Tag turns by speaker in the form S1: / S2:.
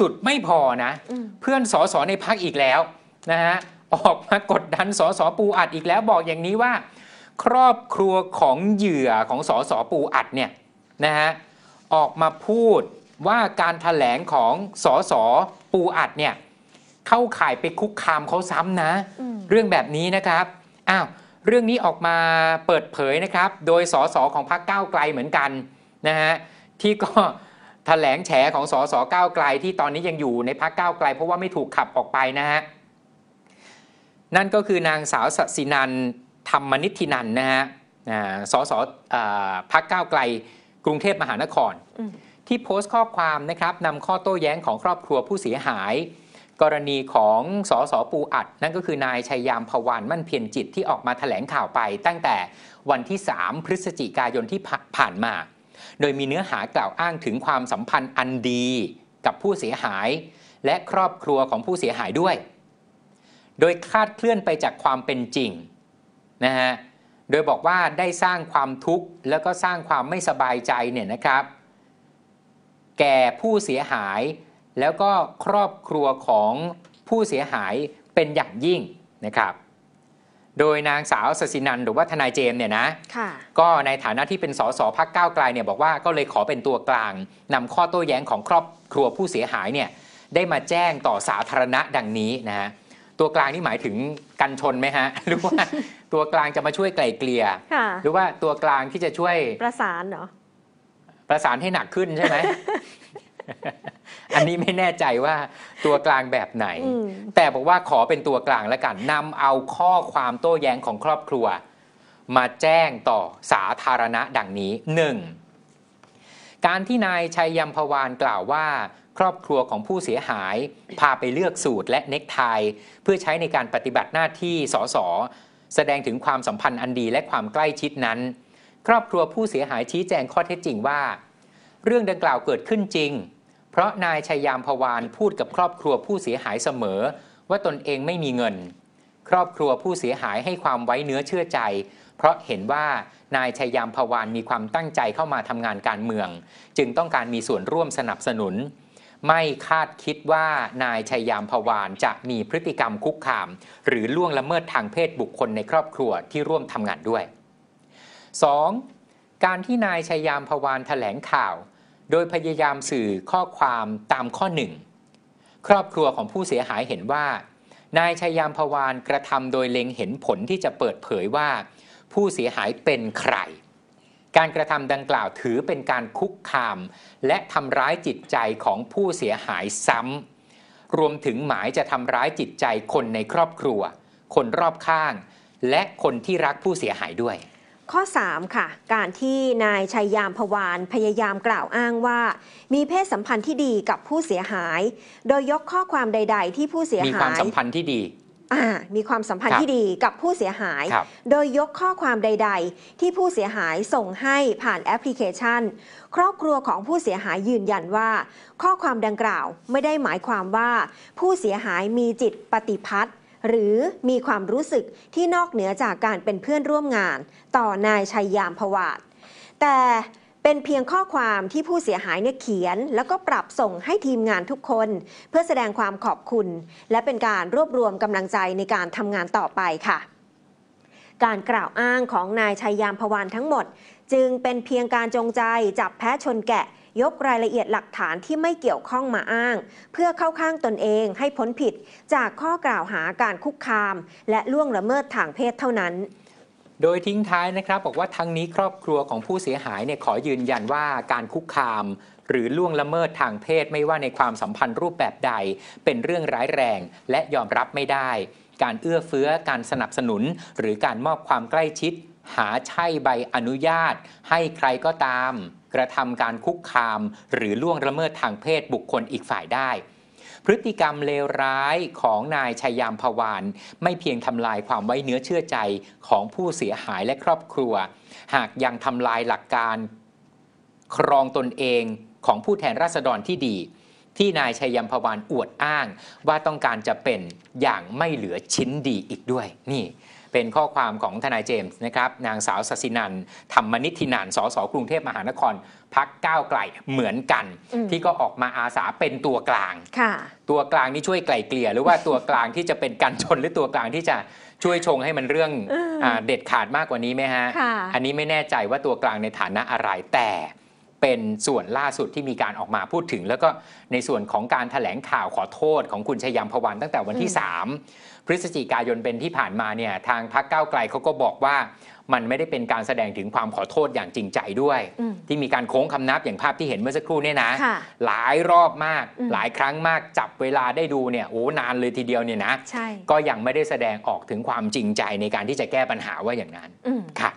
S1: สุดไม่พอนะ เพื่อนสอสอในพักอีกแล้วนะฮะออกมากดดันสอสอปูอัดอีกแล้ว บอกอย่างนี้ว่า ครอบครัวของเหยื่อของสอสอปูอัดเนี่ยนะฮะออกมาพูดว่าการถแถลงของสอสอปูอัดเนี่ยเข้าข่ายไปคุกคามเขาซ้ำนะ เรื่องแบบนี้นะครับอ้าวเรื่องนี้ออกมาเปิดเผยนะครับ โดยสอสอของพรรคก้าวไกลเหมือนกันนะฮะที่ก็แถลงแฉของสสก้าวไกลที่ตอนนี้ยังอยู่ในพักก้าวไกลเพราะว่าไม่ถูกขับออกไปนะฮะนั่นก็คือนางสาวสศินันธรรมนิธินันนะฮะสสพักก้าวไกล กรุงเทพมหานคร ที่โพสต์ข้อความนะครับนำข้อโต้แย้งของครอบครัวผู้เสียหาย กรณีของสสปูอัด นั่นก็คือนายชัยยามพวานมั่นเพียรจิตที่ออกมาถแถลงข่าวไปตั้งแต่วันที่3พฤศจิกายนที่ผ่านมาโดยมีเนื้อหากล่าวอ้างถึงความสัมพันธ์อันดีกับผู้เสียหาย และครอบครัวของผู้เสียหายด้วย โดยคาดเคลื่อนไปจากความเป็นจริงนะฮะ โดยบอกว่าได้สร้างความทุกข์แล้วก็สร้างความไม่สบายใจเนี่ยนะครับ แก่ผู้เสียหาย แล้วก็ครอบครัวของผู้เสียหายเป็นอย่างยิ่งนะครับโดยนางสาวสสินันหรือว่าทนายเจมเนี่ยนะก็ในฐานะที่เป็นสสพักก้าวไกลเนี่ยบอกว่าก็เลยขอเป็นตัวกลางนำข้อโต้แย้งของครอบครัวผู้เสียหายเนี่ยได้มาแจ้งต่อสาธารณะดังนี้นะฮะตัวกลางนี่หมายถึงกันชนไหมฮะ หรือว่าตัวกลางจะมาช่วยไกล่เกลี่ยหรือว่าตัวกลางที่จะช่วย ประสานเหรอ ประสานให้หนักขึ้นใช่ไหมอันนี้ไม่แน่ใจว่าตัวกลางแบบไหน แต่บอกว่าขอเป็นตัวกลางแล้วกัน นำเอาข้อความโต้แย้งของครอบครัว มาแจ้งต่อสาธารณะดังนี้ หนึ่ง การที่นายชัยยมพวานกล่าวว่า ครอบครัวของผู้เสียหาย พาไปเลือกสูตรและเน็กไทเพื่อใช้ในการปฏิบัติหน้าที่สสแสดงถึงความสัมพันธ์อันดีและความใกล้ชิดนั้น ครอบครัวผู้เสียหายชี้แจงข้อเท็จจริงว่า เรื่องดังกล่าวเกิดขึ้นจริงเพราะนายชัยยามพวานพูดกับครอบครัวผู้เสียหายเสมอ ว่าตนเองไม่มีเงิน ครอบครัวผู้เสียหายให้ความไว้เนื้อเชื่อใจ เพราะเห็นว่านายชัยยามพวานมีความตั้งใจเข้ามาทำงานการเมือง จึงต้องการมีส่วนร่วมสนับสนุน ไม่คาดคิดว่านายชัยยามพวานจะมีพฤติกรรมคุกคาม หรือล่วงละเมิดทางเพศบุคคลในครอบครัวที่ร่วมทำงานด้วย 2. การที่นายชัยยามพวานแถลงข่าวโดยพยายามสื่อข้อความตามข้อหนึ่งครอบครัวของผู้เสียหายเห็นว่า นายชยยามพวานกระทำโดยเล็งเห็นผลที่จะเปิดเผยว่า ผู้เสียหายเป็นใคร การกระทำดังกล่าวถือเป็นการคุกคาม และทำร้ายจิตใจของผู้เสียหายซ้ำ รวมถึงหมายจะทำร้ายจิตใจคนในครอบครัว คนรอบข้าง และคนที่รักผู้เสียหายด้วย
S2: ข้อ 3 ค่ะ การที่นายชัยยามพวานพยายามกล่าวอ้างว่า มีเพศสัมพันธ์ที่ดีกับผู้เสียหาย โดยยกข้อความใด ๆ ที่ผู้เสียหายมีความสัมพันธ์ที่ดีมีความสัมพันธ์ที่ดีกับผู้เสียหาย โดยยกข้อความใดๆ ที่ผู้เสียหายส่งให้ผ่านแอปพลิเคชัน ครอบครัวของผู้เสียหายยืนยันว่า ข้อความดังกล่าวไม่ได้หมายความว่าผู้เสียหายมีจิตปฏิพัตหรือมีความรู้สึกที่นอกเหนือจากการเป็นเพื่อนร่วมงานต่อนายชัยยามพวาด แต่เป็นเพียงข้อความที่ผู้เสียหายเนี่ยเขียน แล้วก็ปรับส่งให้ทีมงานทุกคน เพื่อแสดงความขอบคุณ และเป็นการรวบรวมกำลังใจในการทำงานต่อไปค่ะ การกล่าวอ้างของนายชัยยามพวานทั้งหมด จึงเป็นเพียงการจงใจจับแพ้ชนแกะยกรายละเอียดหลักฐานที่ไม่เกี่ยวข้องมาอ้าง เพื่อเข้าข้างตนเองให้พ้นผิด จากข้อกล่าวหาการคุกคาม และล่วงละเมิด
S1: ทางเพศเท่านั้น โดยทิ้งท้ายนะครับบอกว่าทั้งนี้ครอบครัวของผู้เสียหายเนี่ยขอยืนยันว่าการคุกคาม หรือล่วงละเมิดทางเพศ ไม่ว่าในความสัมพันธ์รูปแบบใด เป็นเรื่องร้ายแรงและยอมรับไม่ได้ การเอื้อเฟื้อ การสนับสนุน หรือการมอบความใกล้ชิดหาใช่ใบอนุญาต ให้ใครก็ตามกระทำการคุกคามหรือล่วงละเมิดทางเพศบุคคลอีกฝ่ายได้ พฤติกรรมเลวร้ายของนายชัยยามพวานไม่เพียงทำลายความไว้เนื้อเชื่อใจของผู้เสียหายและครอบครัว หากยังทำลายหลักการครองตนเองของผู้แทนราษฎรที่ดี ที่นายชัยยามพวานอวดอ้าง ว่าต้องการจะเป็นอย่างไม่เหลือชิ้นดีอีกด้วย นี่เป็นข้อความของทนายเจมส์นะครับนางสาวสสินัน ธรรมนิธินันสสกรุงเทพมหานครพักก้าวไกลเหมือนกันที่ก็ออกมาอาสาเป็นตัวกลางตัวกลางที่ช่วยไกลเกลี่ยหรือว่าตัวกลางที่จะเป็นการชนหรือตัวกลางที่จะช่วยชงให้มันเรื่องอเด็ดขาดมากกว่านี้ไหมฮะอันนี้ไม่แน่ใจว่าตัวกลางในฐานะอะไรแต่เป็นส่วนล่าสุดที่มีการออกมาพูดถึง แล้วก็ในส่วนของการถแถลงข่าวขอโทษของคุณชัยยามพวันตั้งแต่วันที่ 3 พฤศจิกายนเป็นที่ผ่านมาเนี่ยทางพักเก้าไกลเขาก็บอกว่ามันไม่ได้เป็นการแสดงถึงความขอโทษอย่างจริงใจด้วย ที่มีการโค้งคำนับอย่างภาพที่เห็นเมื่อสักครู่ เนี่ยนะ หลายรอบมาก หลายครั้งมากจับเวลาได้ดูเนี่ยโอ้นานเลยทีเดียวเนี่ยนะ ก็ยังไม่ได้แสดงออกถึงความจริงใจในการที่จะแก้ปัญหาว่าอย่างนั้น
S2: ค่ะ